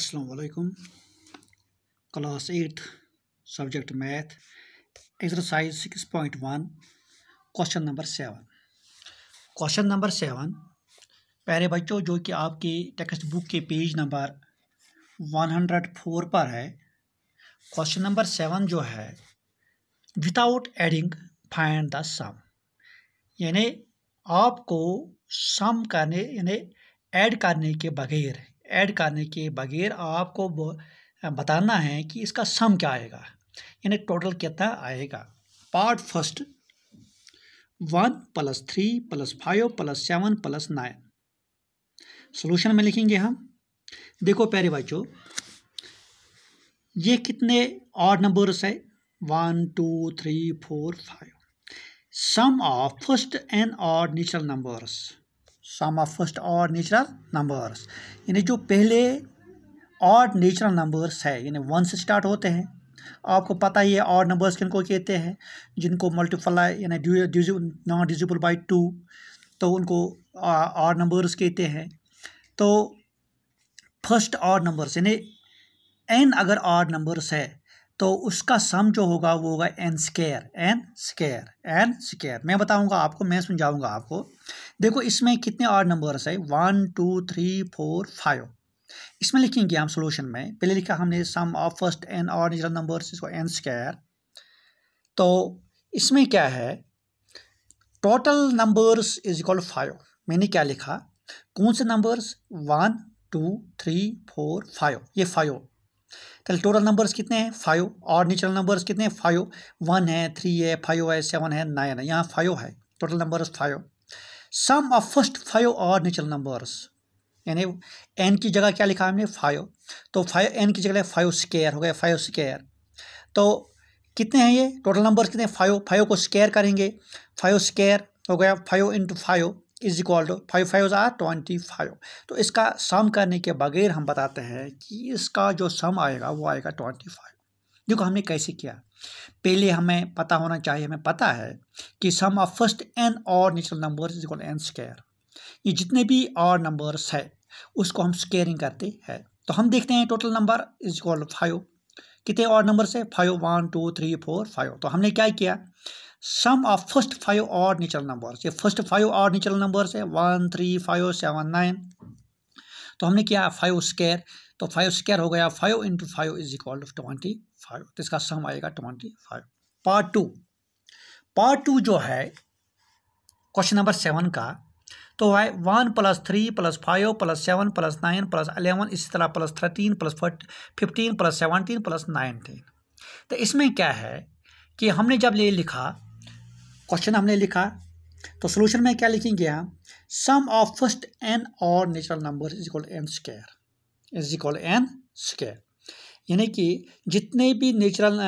अस्सलाम वालेकुम class eighth subject math exercise six point one question number seven question number seven प्यारे बच्चों जो कि आपकी टेक्स्ट बुक के page number one hundred four पर है क्वेश्चन नंबर सेवन जो है without adding find the sum यानी आपको सम करने यानी ऐड करने के बगैर ऐड करने के बगैर आपको बताना है कि इसका सम क्या आएगा यानी टोटल कितना आएगा part first one plus three plus five plus seven plus nine solution में लिखेंगे हम देखो प्यारे बच्चों ये कितने और नंबर्स है one two three four five sum of first n odd natural numbers sum of first odd natural numbers यानी जो पहले ऑड नेचुरल नंबर्स है यानी वन से स्टार्ट होते हैं आपको पता ही है ऑड नंबर्स किनको कहते हैं जिनको मल्टीप्लाई यानी नॉन डिजिबल बाई टू तो उनको ऑड नंबर्स कहते हैं तो फर्स्ट ऑड नंबर्स यानी एन अगर ऑड नंबर्स है तो उसका सम जो होगा वो होगा n square n square n square मैं बताऊंगा आपको मैं समझाऊंगा आपको देखो इसमें कितने और नंबर्स है one two three four five इसमें लिखेंगे हम सोल्यूशन में पहले लिखा हमने सम ऑफ फर्स्ट एन और निचला नंबर्स इसको एन स्केयर तो इसमें क्या है total numbers is equal five मैंने क्या लिखा कौन से numbers one two three four five ये फाइव टोटल नंबर्स कितने हैं फाइव और नेचुरल नंबर्स कितने हैं फाइव वन है थ्री है फाइव है सेवन है नाइन है यहाँ फाइव है total numbers five sum of first five odd natural numbers यानी एन की जगह क्या लिखा हमने फाइव तो फाइव एन की जगह फाइव स्केयर हो गया फाइव स्केयर तो कितने हैं ये टोटल नंबर्स कितने फाइव फाइव को स्केयर करेंगे फाइव स्केयर हो गया five into five is equal to five five are twenty five तो इसका सम करने के बगैर हम बताते हैं कि इसका जो सम आएगा वो आएगा ट्वेंटी फाइव देखो हमने कैसे किया पहले हमें पता होना चाहिए हमें पता है कि sum of first n odd natural number is equal n square ये जितने भी और नंबर्स है उसको हम स्केयरिंग करते हैं तो हम देखते हैं total number is equal five कितने और नंबर से five one two three four five तो हमने क्या किया sum of first five odd natural numbers ये first five odd natural numbers है one three five seven nine तो हमने किया फाइव स्केयर तो फाइव स्केयर हो गया five into five is equal to twenty five तो इसका सम आएगा twenty five part two part to जो है क्वेश्चन नंबर सेवन का तो है one plus three plus five plus seven plus nine plus eleven इसी तरह plus thirteen plus fifteen plus seventeen plus nineteen तो इसमें क्या है कि हमने जब ये लिखा क्वेश्चन हमने लिखा तो सोल्यूशन में क्या लिखेंगे हम sum of first n odd natural number is equal n square is equal n square यानी कि जितने भी नेचुरल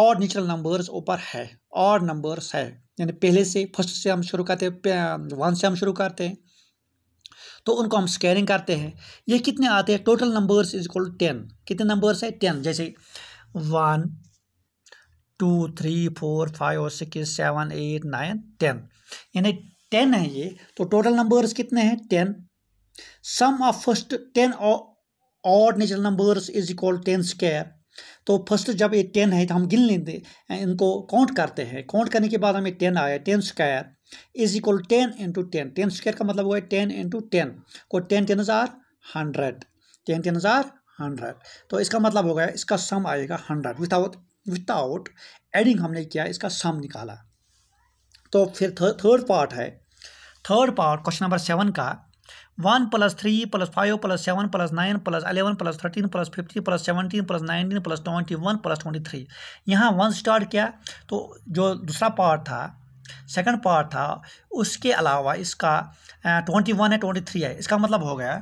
और नेचुरल नंबर्स ऊपर है और नंबर्स है यानी पहले से फर्स्ट से हम शुरू करते हैं वन से हम शुरू करते हैं तो उनको हम स्केयरिंग करते हैं ये कितने आते हैं total numbers is equal ten कितने नंबर्स है टेन जैसे one two three four five six seven eight nine ten यानी टेन है ये तो टोटल नंबर्स कितने हैं ten sum of first ten odd natural numbers is equal ten square तो फर्स्ट जब ये टेन है तो हम गिन लेते इनको काउंट करते हैं काउंट करने के बाद हमें टेन आया ten square is equal ten into ten ten square का मतलब हुआ है टेन इंटू टेन को टेन टेन हज़ार हंड्रेड टेन टेन हज़ार हंड्रेड तो इसका मतलब हो गया इसका सम आएगा हंड्रेड विदाउट विदाउट एडिंग हमने किया इसका सम निकाला तो फिर थर्ड पार्ट है third part question number seven का one plus three plus five plus seven plus nine plus eleven plus thirteen plus fifteen plus seventeen plus nineteen plus twenty one plus twenty three यहाँ one start किया तो जो दूसरा part था second part था उसके अलावा इसका ट्वेंटी वन है ट्वेंटी थ्री है इसका मतलब हो गया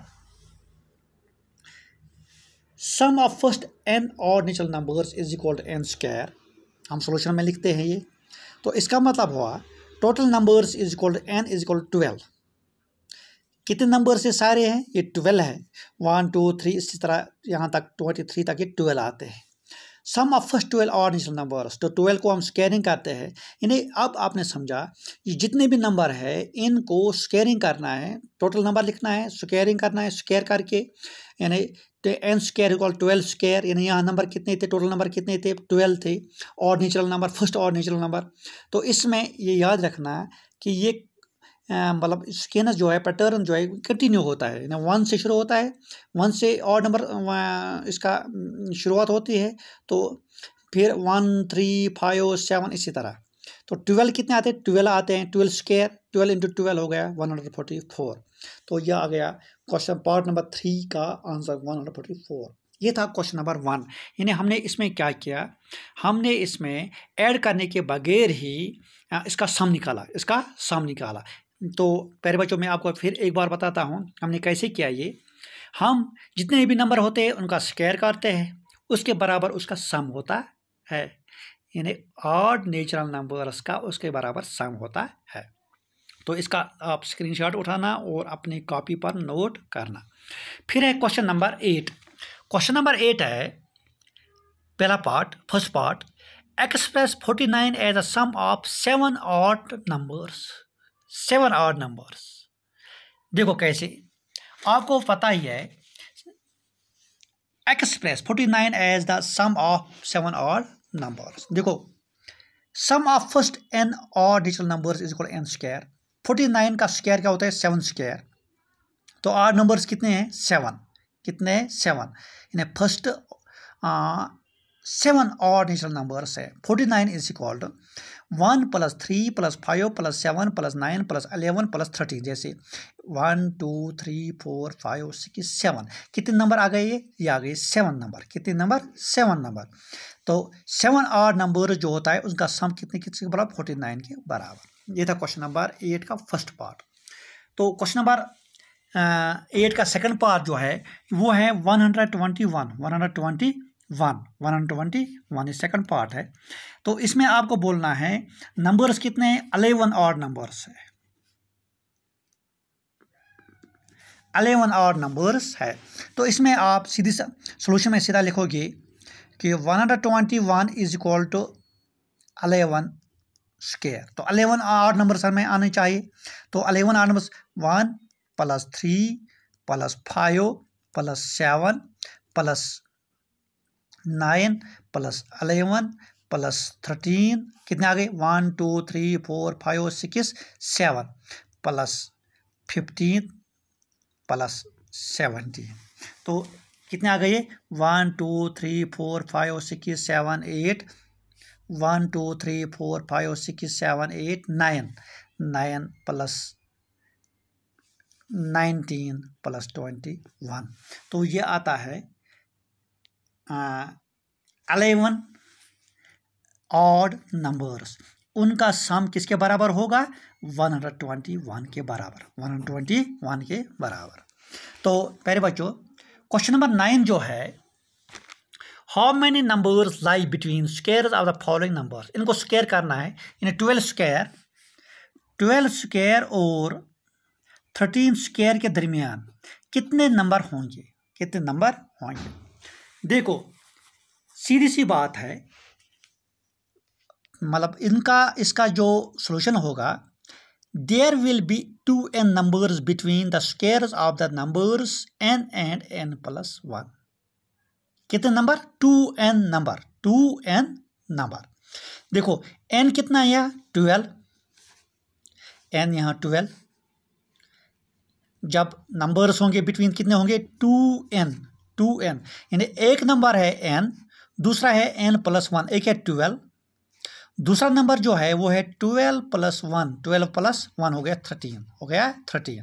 sum of first n odd natural numbers is equal to n square हम सोल्यूशन में लिखते हैं ये तो इसका मतलब हुआ total numbers is equal to n is equal to twelve कितने नंबर से सारे हैं ये ट्वेल्व है वन टू थ्री इसी तरह यहाँ तक ट्वेंटी थ्री तक ये ट्वेल्व आते हैं सम ऑफ फर्स्ट ट्वेल्व और नेचुरल नंबर्स तो ट्वेल्व को हम स्केरिंग करते हैं इन्हें अब आपने समझा ये जितने भी नंबर है इनको स्केयरिंग करना है टोटल नंबर लिखना है स्केयरिंग करना है स्केयर करके यानी तो n square equal twelve square यानी यहाँ नंबर कितने थे टोटल नंबर कितने थे ट्वेल्व थे और नेचुरल नंबर फर्स्ट और नेचुरल नंबर तो इसमें ये याद रखना कि ये मतलब स्केनस जो है पैटर्न जो है कंटिन्यू होता है यानी वन से शुरू होता है वन से और नंबर इसका शुरुआत होती है तो फिर वन थ्री फाइव सेवन इसी तरह तो ट्वेल्व कितने आते हैं ट्वेल्व आते हैं twelve square twelve into twelve हो गया वन हंड्रेड फोर्टी फोर तो यह आ गया क्वेश्चन पार्ट नंबर थ्री का answer one hundred forty four ये था क्वेश्चन नंबर वन यानी हमने इसमें क्या किया हमने इसमें ऐड करने के बगैर ही इसका सम निकाला इसका सम निकाला तो पहले बच्चों मैं आपको फिर एक बार बताता हूँ हमने कैसे किया ये हम जितने भी नंबर होते हैं उनका स्क्वायर करते हैं उसके बराबर उसका सम होता है यानी आठ नेचुरल नंबर्स का उसके बराबर सम होता है तो इसका आप स्क्रीनशॉट उठाना और अपनी कॉपी पर नोट करना फिर है question number eight question number eight है पहला part first part express forty nine as a sum of seven odd numbers seven odd numbers देखो कैसे आपको पता ही है express forty nine as the sum of seven odd numbers देखो sum of first n odd digital numbers is equal n square forty nine का square क्या होता है सेवन स्क्वायर तो आर नंबर्स कितने हैं सेवन कितने हैं सेवन इन्हें फर्स्ट सेवन और नेचुरल नंबर्स है forty nine is equal to one plus three plus five plus seven plus nine plus eleven plus thirty जैसे one two three four five six seven कितने number आ गए ये आ गए सेवन नंबर कितने नंबर सेवन नंबर तो seven और नंबर जो होता है उसका सम कितने के बराबर फोर्टी नाइन के बराबर ये था क्वेश्चन नंबर एट का फर्स्ट पार्ट तो क्वेश्चन नंबर एट का सेकंड पार्ट जो है वो है one hundred twenty one one hundred twenty one one hundred twenty one ये सेकेंड पार्ट है तो इसमें आपको बोलना है नंबर्स कितने अलेवन और नंबर्स है अलेवन और नंबर्स है तो इसमें आप सीधी सोल्यूशन में सीधा लिखोगे कि one hundred twenty one is equal to eleven square तो अलेवन आठ नंबर सर में आने चाहिए तो अलेवन आठ number one plus three plus five plus seven plus nine plus eleven plus thirteen कितने आ गए one two three four five six seven plus fifteen plus seventeen तो कितने आ गए one two three four five six seven eight one two three four five six seven eight nine nine plus nineteen plus twenty one तो ये आता है eleven odd numbers उनका सम किसके बराबर होगा वन हंड्रेड ट्वेंटी वन के बराबर वन हंड्रेड ट्वेंटी वन के बराबर तो पहले बच्चों क्वेश्चन नंबर नाइन जो है how many numbers lie between square of the following numbers इनको स्केयर करना है यानी ट्वेल्व स्केयर ट्वेल्व स्केयर और थर्टीन स्केयर के दरमियान कितने नंबर होंगे कितने नंबर होंगे देखो सीधी सी बात है मतलब इनका इसका जो सोल्यूशन होगा there will be two n numbers between the square of the numbers n and n plus one कितने number two n number two n number देखो एन कितना आया ट्वेल्व एन यहाँ ट्वेल्व जब नंबर्स होंगे बिटवीन कितने होंगे टू एन टू एन यानी एक नंबर है एन दूसरा है एन प्लस वन एक है ट्वेल्व दूसरा नंबर जो है वो है twelve plus one twelve plus one हो गया थर्टीन हो गया थर्टीन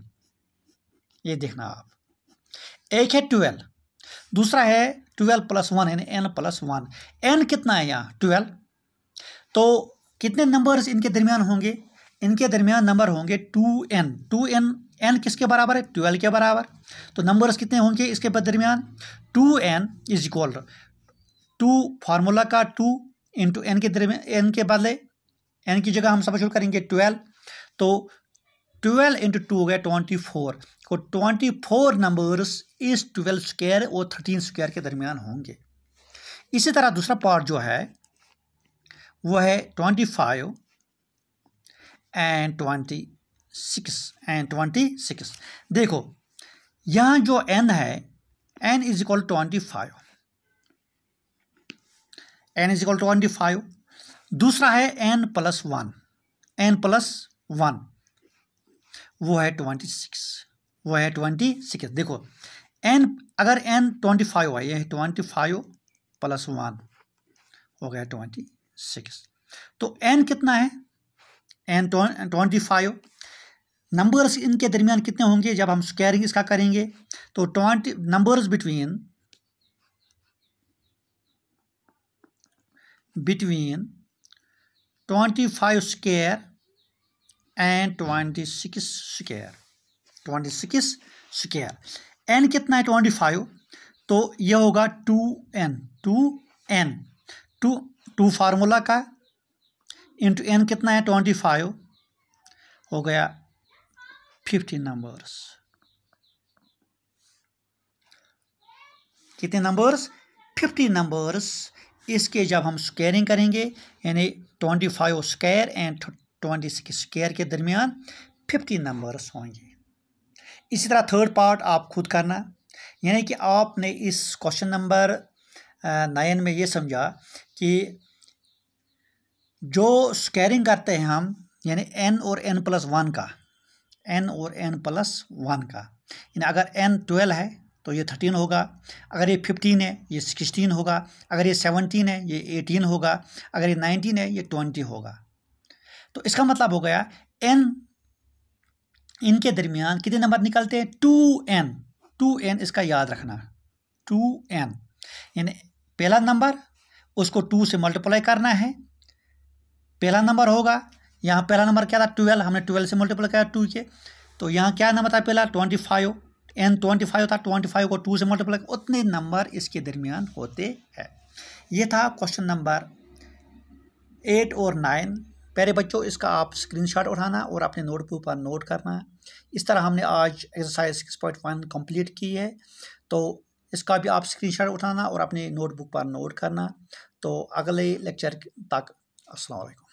ये देखना आप एक है ट्वेल्व दूसरा है ट्वेल्व प्लस वन यानी एन प्लस वन एन कितना है यहाँ ट्वेल्व तो कितने नंबर्स इनके दरमियान होंगे इनके दरमियान नंबर होंगे two n two n n किसके बराबर है ट्वेल्व के बराबर तो नंबर्स कितने होंगे इसके दरमियान two n is equal to formula का टू इंटू एन के दरमियान एन के बदले एन की जगह हम सब शुरू करेंगे ट्वेल्व तो ट्वेल्व इंटू टू हो गया ट्वेंटी फोर और ट्वेंटी फोर नंबर्स इस ट्वेल्व स्क्यर और थर्टीन स्क्यर के दरमियान होंगे इसी तरह दूसरा पार्ट जो है वो है twenty five and twenty six and twenty six देखो यहाँ जो एन है n is equal twenty five n is equal twenty five दूसरा है n plus one n plus one वो है ट्वेंटी सिक्स वो है ट्वेंटी सिक्स देखो एन अगर एन ट्वेंटी फाइव है ये ट्वेंटी फाइव प्लस वन हो गया ट्वेंटी सिक्स तो एन कितना है एन ट्वेंटी फाइव नंबर्स इनके दरमियान कितने होंगे जब हम स्क्वायरिंग इसका करेंगे तो twenty numbers between between twenty five square and twenty six square twenty six square n कितना है ट्वेंटी फाइव तो ये होगा two n two n two two formula का इंटू एन कितना है ट्वेंटी फाइव हो गया फिफ्टी नंबर्स कितने नंबर्स फिफ्टी नंबर्स इसके जब हम स्क्रिंग करेंगे यानी twenty five square and twenty six square के दरमियान फिफ्टी नंबर्स होंगे इसी तरह थर्ड पार्ट आप खुद करना यानी कि आपने इस क्वेश्चन नंबर नाइन में ये समझा कि जो स्केयरिंग करते हैं हम यानी एन और एन प्लस वन का एन और एन प्लस वन का यानी अगर एन ट्वेल्व है तो ये थर्टीन होगा अगर ये फिफ्टीन है ये सिक्सटीन होगा अगर ये सेवनटीन है ये एटीन होगा अगर ये नाइनटीन है ये ट्वेंटी होगा तो इसका मतलब हो गया एन इनके दरमियान कितने नंबर निकलते हैं टू एन टू एन इसका याद रखना टू एन यानी पहला नंबर उसको टू से मल्टीप्लाई करना है पहला नंबर होगा यहाँ पहला नंबर क्या था ट्वेल्व हमने ट्वेल्व से मल्टीप्लाई किया टू के तो यहाँ क्या नंबर था पहला twenty five n twenty five था ट्वेंटी फाइव को टू से मल्टीप्लाई उतने नंबर इसके दरमियान होते हैं ये था क्वेश्चन नंबर एट और नाइन प्यारे बच्चों इसका आप स्क्रीनशॉट उठाना और अपने नोटबुक पर नोट करना इस तरह हमने आज exercise six point one complete की है तो इसका भी आप स्क्रीनशॉट उठाना और अपने नोटबुक पर नोट करना तो अगले लेक्चर तक असलकम